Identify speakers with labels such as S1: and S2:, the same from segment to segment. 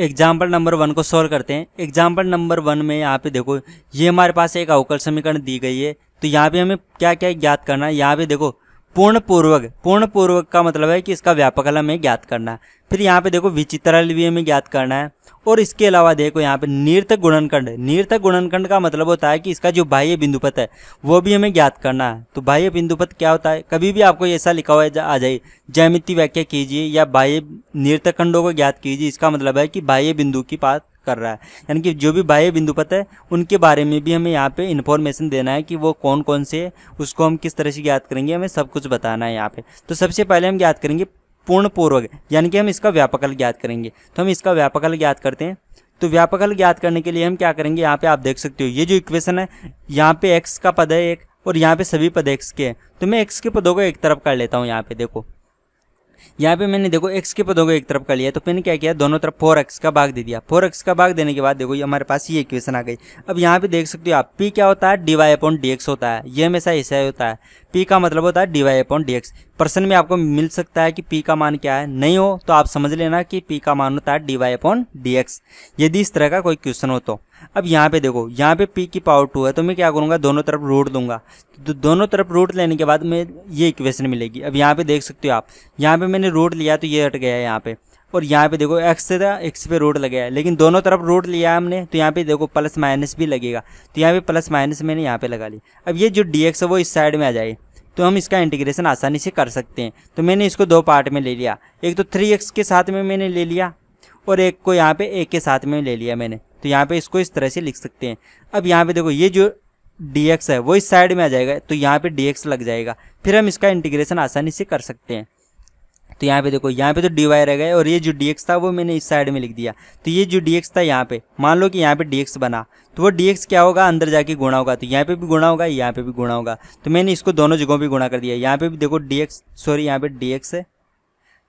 S1: example number one को solve करते हैं एग्जाम्पल नंबर वन में यहाँ पे देखो ये हमारे पास एक अवकल समीकरण दी गई है तो यहाँ पे हमें क्या क्या ज्ञात करना है यहाँ पे देखो पूर्ण पूर्वक पूर्ण पूर्वक का मतलब है कि इसका अलम हमें ज्ञात करना है फिर यहाँ पे देखो विचित्र भी हमें ज्ञात करना है और इसके अलावा देखो यहाँ पे नीर्थ गुणनखंड नीर्थ गुणनखंड का मतलब होता है कि इसका जो बाह्य बिंदुपथ है वो भी हमें ज्ञात करना है तो बाह्य बिंदुपथ क्या होता है कभी भी आपको ऐसा लिखा हुआ आ जाए जैमिति व्याख्या कीजिए या बाह्य निर्थक खंडों को ज्ञात कीजिए इसका मतलब है कि बाह्य बिंदु की पात कर रहा है यानी कि जो भी बाह्य बिंदु पथ है उनके बारे में भी हमें यहाँ पे इन्फॉर्मेशन देना है कि वो कौन कौन से उसको हम किस तरह से ज्ञात करेंगे हमें सब कुछ बताना है यहाँ पे तो सबसे पहले हम ज्ञात करेंगे पूर्ण पूर्वक यानी कि हम इसका व्यापकल ज्ञात करेंगे तो हम इसका व्यापकल ज्ञात करते हैं तो व्यापकल ज्ञात करने के लिए हम क्या करेंगे यहाँ पे आप देख सकते हो ये जो इक्वेशन है यहाँ पे एक्स का पद है एक और यहाँ पे सभी पद एक्स के हैं तो मैं एक्स के पदों को एक तरफ कर लेता हूँ यहाँ पे देखो यहाँ पे मैंने देखो एक्स के पदों को एक तरफ कर लिया तो मैंने क्या किया दोनों तरफ फोर एक्स का भाग दे दिया फोर एक्स का भाग देने के बाद देखो ये हमारे पास ये इक्वेशन आ गई अब यहाँ पे देख सकते हो आप पी क्या होता है D Y upon D X होता है ये हमेशा ऐसा ही होता है पी का मतलब होता है D Y upon D X में आपको मिल सकता है कि पी का मान क्या है नहीं हो तो आप समझ लेना कि पी का मान होता है D Y upon D X यदि इस तरह का कोई क्वेश्चन हो तो अब यहाँ पे देखो यहाँ पे पी की पावर टू है तो मैं क्या करूँगा दोनों तरफ रूट दूंगा तो दोनों तरफ रूट लेने के बाद मैं ये इक्वेशन मिलेगी अब यहाँ पे देख सकते हो आप यहाँ पे मैंने रूट लिया तो ये हट गया है यहाँ पे और यहाँ पे देखो एक्स से था एक्स पे रूट लगे है लेकिन दोनों तरफ रूट लिया हमने तो यहाँ पे देखो प्लस माइनस भी लगेगा तो यहाँ पे प्लस माइनस मैंने यहाँ पे लगा ली अब ये जो डी है वो इस साइड में आ जाए तो हम इसका इंटीग्रेशन आसानी से कर सकते हैं तो मैंने इसको दो पार्ट में ले लिया एक तो थ्री एक्स के साथ में मैंने ले लिया और एक को यहाँ पे एक के साथ में ले लिया मैंने तो यहाँ पे इसको इस तरह से लिख सकते हैं अब यहाँ पे देखो ये जो dx है वो इस साइड में आ जाएगा तो यहाँ पे dx लग जाएगा फिर हम इसका इंटीग्रेशन आसानी से कर सकते हैं तो यहाँ पे देखो यहाँ पे तो डी वाई रह गए और ये जो dx था वो मैंने इस साइड में लिख दिया तो ये जो dx था यहाँ पे मान लो कि यहाँ पे dx बना तो वो डी एक्स क्या होगा अंदर जाके गुणा होगा तो यहाँ पे भी गुणा होगा यहाँ पे भी गुणा होगा तो मैंने इसको दोनों जगहों पर गुणा कर दिया यहाँ पे भी देखो dx सॉरी यहाँ पे dx है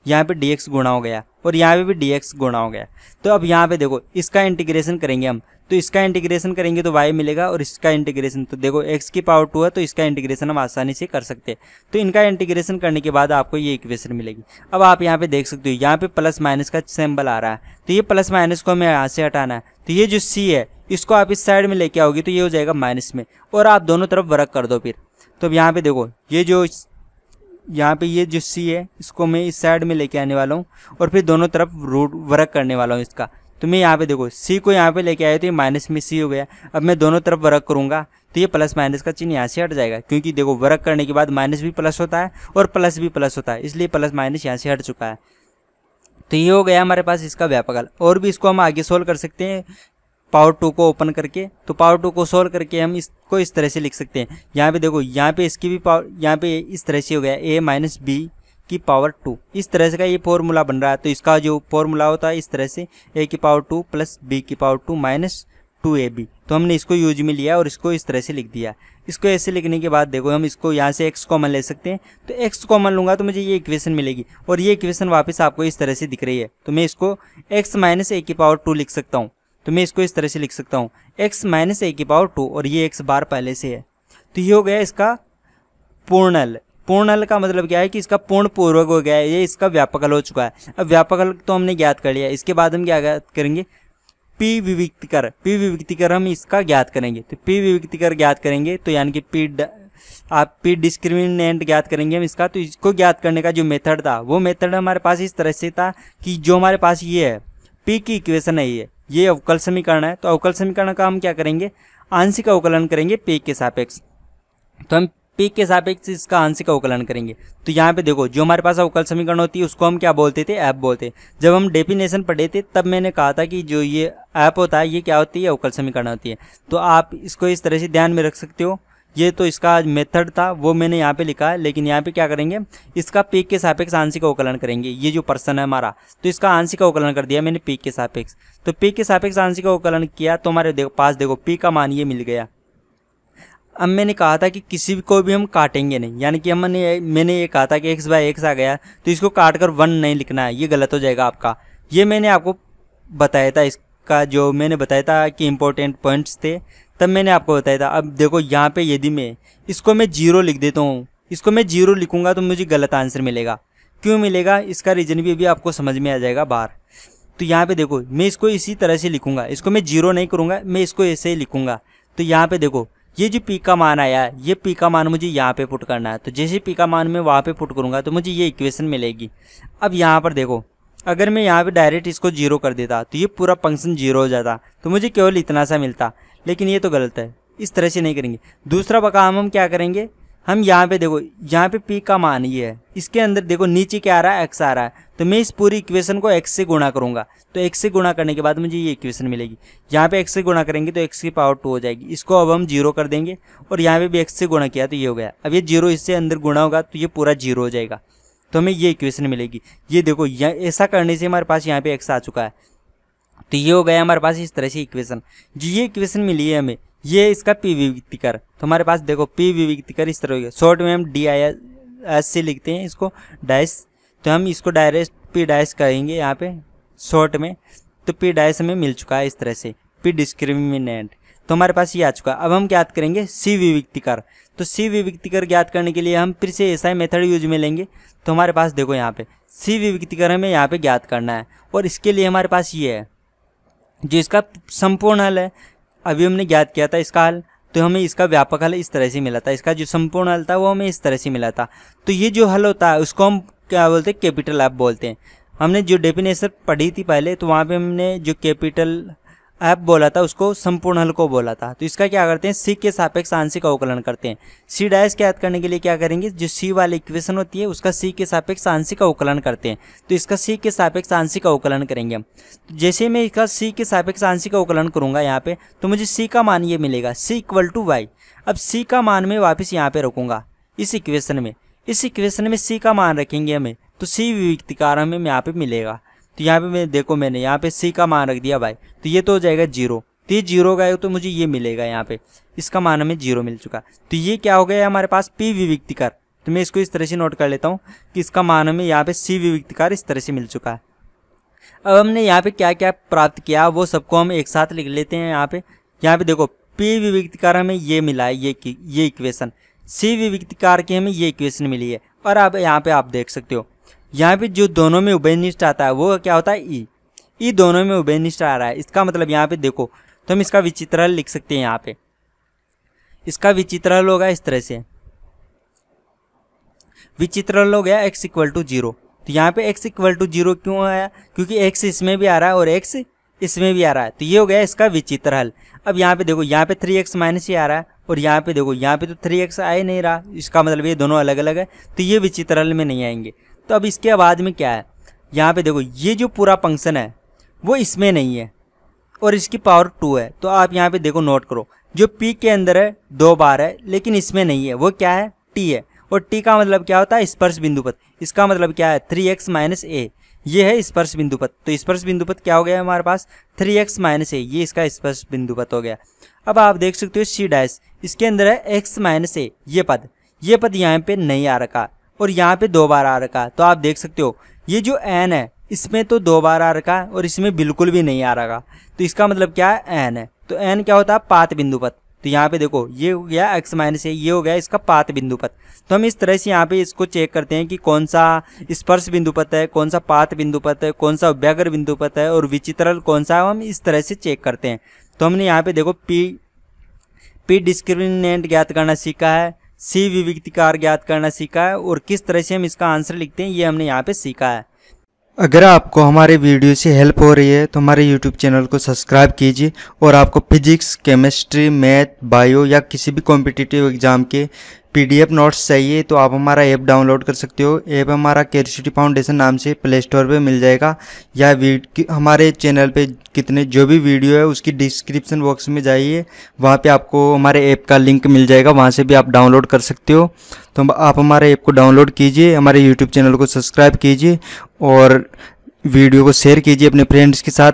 S1: यहाँ पे dx गुणा हो गया और यहाँ पे भी dx गुणा हो गया तो अब यहाँ पे देखो इसका इंटीग्रेशन करेंगे हम तो इसका इंटीग्रेशन करेंगे तो y मिलेगा और इसका इंटीग्रेशन तो देखो x की पावर टू है तो इसका इंटीग्रेशन हम आसानी से कर सकते हैं तो इनका इंटीग्रेशन करने के बाद आपको ये इक्वेशन मिलेगी अब आप यहाँ पे देख सकते हो यहाँ पे प्लस माइनस का सिंबल आ रहा है तो ये प्लस माइनस को हमें यहाँ से हटाना है तो ये जो सी है इसको आप इस साइड में लेके आओगे तो ये हो जाएगा माइनस में और आप दोनों तरफ वर्क कर दो फिर तो अब यहाँ पे देखो ये जो यहाँ पे ये जो सी है इसको मैं इस साइड में लेके आने वाला हूँ और फिर दोनों तरफ रूट वर्क करने वाला हूँ इसका तो मैं यहाँ पे देखो सी को यहाँ पे लेके आया तो ये माइनस में सी हो गया अब मैं दोनों तरफ वर्क करूँगा तो ये प्लस माइनस का चिन्ह यहाँ से हट जाएगा क्योंकि देखो वर्क करने के बाद माइनस भी प्लस होता है और प्लस भी प्लस होता है इसलिए प्लस माइनस यहाँ से हट चुका है तो ये हो गया हमारे पास इसका हल और भी इसको हम आगे सोल्व कर सकते हैं पावर टू को ओपन करके तो पावर टू को सोल्व करके हम इसको इस तरह से लिख सकते हैं यहाँ पे देखो यहाँ पे इसकी भी पावर यहाँ पे इस तरह से हो गया ए माइनस बी की पावर टू इस तरह से का ये फॉर्मूला बन रहा है तो इसका जो फॉर्मूला होता है इस तरह से ए की पावर टू प्लस बी की power two minus two A B तो हमने इसको यूज में लिया और इसको इस तरह से लिख दिया इसको ऐसे लिखने के बाद देखो हम इसको यहाँ से एक्स कॉमन ले सकते हैं तो एक्स कॉमन लूँगा तो मुझे ये इक्वेशन मिलेगी और ये इक्वेशन वापस आपको इस तरह से दिख रही है तो मैं इसको एक्स माइनस ए की पावर टू लिख सकता हूँ तो मैं इसको इस तरह से लिख सकता हूँ एक्स माइनस ए की पावर टू और ये एक्स बार पहले से है तो ये हो गया इसका पूर्णल पूर्णल का मतलब क्या है कि इसका पूर्ण पूर्वक हो गया है ये इसका व्यापकल हो चुका है अब व्यापकल तो हमने ज्ञात कर लिया इसके बाद हम क्या ज्ञात करेंगे पी विविक्तिकर पी विविक्तिकर हम इसका ज्ञात करेंगे तो पी विविक्तिकर ज्ञात करेंगे तो यानी कि पी आप पी डिस्क्रिमिनेंट ज्ञात करेंगे हम इसका तो इसको ज्ञात करने का जो मेथड था वो मेथड हमारे पास इस तरह से था कि जो हमारे पास ये है पी की इक्वेशन है ये ये अवकल समीकरण है तो अवकल समीकरण का हम क्या करेंगे आंशिक अवकलन करेंगे पेक के सापेक्ष तो हम पे के सापेक्ष इसका आंशिक अवकलन करेंगे तो यहाँ पे देखो जो हमारे पास अवकल समीकरण होती है उसको हम क्या बोलते थे ऐप बोलते जब हम डेफिनेशन पढ़े थे तब मैंने कहा था कि जो ये ऐप होता है ये क्या होती है अवकल समीकरण होती है तो आप इसको इस तरह से ध्यान में रख सकते हो ये तो इसका मेथड था वो मैंने यहाँ पे लिखा है लेकिन यहाँ पे क्या करेंगे इसका पीक के सापेक्ष आंशिक अवकलन करेंगे ये जो पर्सन है हमारा तो इसका आंशिक अवकलन कर दिया मैंने पीक के सापेक्ष तो पीक के सापेक्ष आंशिक अवकलन किया तो हमारे देखो पास देखो पी का मान ये मिल गया अब मैंने कहा था कि किसी को भी हम काटेंगे नहीं यानी कि हमने मैंने ये कहा था कि एक्स बाय एक्स आ गया तो इसको काट कर वन नहीं लिखना है ये गलत हो जाएगा आपका ये मैंने आपको बताया था इसका जो मैंने बताया था कि इम्पोर्टेंट पॉइंट्स थे तब मैंने आपको बताया था अब देखो यहाँ पे यदि मैं इसको मैं जीरो लिख देता हूँ इसको मैं जीरो लिखूंगा तो मुझे गलत आंसर मिलेगा क्यों मिलेगा इसका रीज़न भी अभी आपको समझ में आ जाएगा बाहर तो यहाँ पे देखो मैं इसको इसी तरह से लिखूंगा इसको मैं जीरो नहीं करूँगा मैं इसको ऐसे ही लिखूंगा तो यहाँ पे देखो ये जो पी का मान आया है ये पी का मान मुझे यहाँ पे पुट करना है तो जैसे पी का मान मैं वहाँ पे पुट करूँगा तो मुझे ये इक्वेशन मिलेगी अब यहाँ पर देखो अगर मैं यहाँ पे डायरेक्ट इसको जीरो कर देता तो ये पूरा फंक्शन जीरो हो जाता तो मुझे केवल इतना सा मिलता लेकिन ये तो गलत है इस तरह से नहीं करेंगे दूसरा काम हम क्या करेंगे हम यहाँ पे देखो यहाँ पे पी का मान ये है इसके अंदर देखो नीचे क्या आ रहा है एक्स आ रहा है तो मैं इस पूरी इक्वेशन को एक्स से गुणा करूंगा तो एक्स से गुणा करने के बाद मुझे ये इक्वेशन मिलेगी यहाँ पे एक्स से गुणा करेंगे तो एक्स की पावर टू हो जाएगी इसको अब हम जीरो कर देंगे और यहाँ पे भी एक्स से गुणा किया तो ये हो गया अब ये जीरो इससे अंदर गुणा होगा तो ये पूरा जीरो हो जाएगा तो हमें ये इक्वेशन मिलेगी ये देखो ऐसा करने से हमारे पास यहाँ पे एक्स आ चुका है तो ये हो गया हमारे पास इस तरह से इक्वेशन जो ये इक्वेशन मिली है हमें ये इसका पी विविक्तिकर तो हमारे पास देखो पी विविक्तिकर इस तरह हो गया शॉर्ट में हम डी आई एस से लिखते हैं इसको डैश तो हम इसको डायरेक्ट पी डैश करेंगे यहाँ पे शॉर्ट में तो पी डैश हमें मिल चुका है इस तरह से पी डिस्क्रिमिनेंट तो हमारे पास ये आ चुका अब हम ज्ञात करेंगे सी विविक्तिकर तो सी विविक्तिकर ज्ञात करने के लिए हम फिर से ऐसा मेथड यूज में लेंगे तो हमारे पास देखो यहाँ पे सी विविक्तिकर हमें यहाँ पे ज्ञात करना है और इसके लिए हमारे पास ये है जो इसका संपूर्ण हल है अभी हमने ज्ञात किया था इसका हल तो हमें इसका व्यापक हल इस तरह से मिला था इसका जो संपूर्ण हल था वो हमें इस तरह से मिला था तो ये जो हल होता है उसको हम क्या बोलते हैं कैपिटल ऐप बोलते हैं हमने जो डेफिनेशन पढ़ी थी पहले तो वहाँ पे हमने जो कैपिटल ऐप बोला था उसको संपूर्ण हल को बोला था तो इसका क्या करते हैं सी के सापेक्ष आंशिक अवकलन करते हैं सी डैश याद करने के लिए क्या करेंगे जो सी वाली इक्वेशन होती है उसका सी के सापेक्ष आंशिक अवकलन करते हैं तो इसका सी के सापेक्ष आंशिक अवकलन करेंगे तो जैसे मैं इसका सी के सापेक्ष आंशिक अवकलन करूंगा यहाँ पे तो मुझे सी का मान ये मिलेगा सी इक्वल टू वाई अब सी का मान मैं वापस यहाँ पे रखूंगा इस इक्वेशन में इस इक्वेशन में सी का मान रखेंगे हमें तो सी विविक्तिकार हमें यहाँ पे मिलेगा तो यहाँ पे मैं देखो मैंने यहाँ पे सी का मान रख दिया भाई तो ये तो हो जाएगा जीरो तो ये जीरो का तो मुझे ये मिलेगा यहाँ पे इसका मान हमें जीरो मिल चुका तो ये क्या हो गया हमारे पास पी विविक्तिकार तो मैं इसको इस तरह से नोट कर लेता हूँ कि इसका मान हमें यहाँ पे सी विविक्तिकार इस तरह से मिल चुका है अब हमने यहाँ पे क्या क्या प्राप्त किया वो सबको हम एक साथ लिख लेते हैं यहाँ पे यहाँ पे देखो पी विविक्तिकार हमें ये मिला है ये ये इक्वेशन सी विविक्तिकार की हमें ये इक्वेशन मिली है और अब यहाँ पे आप देख सकते हो यहाँ पे जो दोनों में उभयनिष्ठ आता है वो क्या होता है ई ई दोनों में उभयनिष्ठ आ रहा है इसका मतलब यहाँ पे देखो तो हम इसका विचित्रल लिख सकते हैं यहाँ पे इसका विचित्रल होगा इस तरह से विचित्रल हो गया एक्स इक्वल टू जीरो तो यहाँ पे एक्स इक्वल टू जीरो क्यों आया क्योंकि एक्स इसमें भी आ रहा है और एक्स इसमें भी आ रहा है तो ये हो गया इसका विचित्र हल अब यहाँ पे देखो यहाँ पे थ्री एक्स माइनस ही आ रहा है और यहाँ पे देखो यहाँ पे तो थ्री एक्स आ ही नहीं रहा इसका मतलब ये दोनों अलग अलग है तो ये विचित्र हल में नहीं आएंगे तो अब इसके बाद में क्या है यहाँ पे देखो ये जो पूरा फंक्शन है वो इसमें नहीं है और इसकी पावर टू है तो आप यहाँ पे देखो नोट करो जो पी के अंदर है दो बार है लेकिन इसमें नहीं है वो क्या है टी है और टी का मतलब क्या होता है स्पर्श बिंदुपथ इसका मतलब क्या है थ्री एक्स माइनस ए ये है स्पर्श बिंदुपथ तो स्पर्श पथ क्या हो गया हमारे पास थ्री एक्स माइनस ए ये इसका स्पर्श पथ हो गया अब आप देख सकते हो सी डैश इसके अंदर है एक्स माइनस ए ये पद ये पद यहाँ पे नहीं आ रखा और यहाँ पे दो बार आ रखा तो आप देख सकते हो ये जो एन है इसमें तो दो बार आ रखा है और इसमें बिल्कुल भी नहीं आ रहा तो इसका मतलब क्या है एन है तो एन क्या होता है पात बिंदु पथ तो यहाँ पे देखो ये हो गया एक्स माइनस ये हो गया इसका पात बिंदु पथ तो हम इस तरह से यहाँ पे इसको चेक करते हैं कि कौन सा स्पर्श बिंदु पथ है कौन सा पात बिंदु पथ है कौन सा व्यग्र बिंदु पथ है और विचित्रल कौन सा है हम इस तरह से चेक करते हैं तो हमने यहाँ पे देखो पी पी डिस्क्रिमिनेंट ज्ञात करना सीखा है सी विविक्तिकार ज्ञात करना सीखा है और किस तरह से हम इसका आंसर लिखते हैं ये हमने यहाँ पे सीखा है अगर आपको हमारे वीडियो से हेल्प हो रही है तो हमारे यूट्यूब चैनल को सब्सक्राइब कीजिए और आपको फिजिक्स केमिस्ट्री मैथ बायो या किसी भी कॉम्पिटिटिव एग्ज़ाम के पीडीएफ नोट्स चाहिए तो आप हमारा ऐप डाउनलोड कर सकते हो ऐप हमारा केरसिटी फाउंडेशन नाम से प्ले स्टोर पर मिल जाएगा या हमारे चैनल पे कितने जो भी वीडियो है उसकी डिस्क्रिप्शन बॉक्स में जाइए वहाँ पे आपको हमारे ऐप का लिंक मिल जाएगा वहाँ से भी आप डाउनलोड कर सकते हो तो आप हमारे ऐप को डाउनलोड कीजिए हमारे यूट्यूब चैनल को सब्सक्राइब कीजिए और वीडियो को शेयर कीजिए अपने फ्रेंड्स के साथ